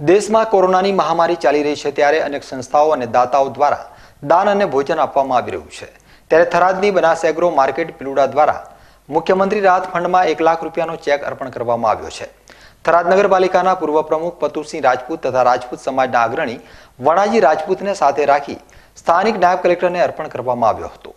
દેશમાં કોરોનાની મહામારી ચાલી રહી છે ત્યારે અનેક સંસ્થાઓ અને દાતાઓ દ્વારા દાન અને ભોજન આપવામાં આવી રહ્યું છે ત્યારે થરાદની બનાસ એગ્રો માર્કેટ પિલુડા દ્વારા મુખ્યમંત્રી રાહત ફંડમાં એક લાખ રૂપિયાનો ચેક અર્પણ કરવામાં આવ્યો છે થરાદ નગરપાલિકાના પૂર્વ પ્રમુખ પતુસિંહ રાજપૂત તથા રાજપૂત સમાજના અગ્રણી વણાજી રાજપૂતને સાથે રાખી સ્થાનિક નાયબ કલેક્ટરને અર્પણ કરવામાં આવ્યો હતો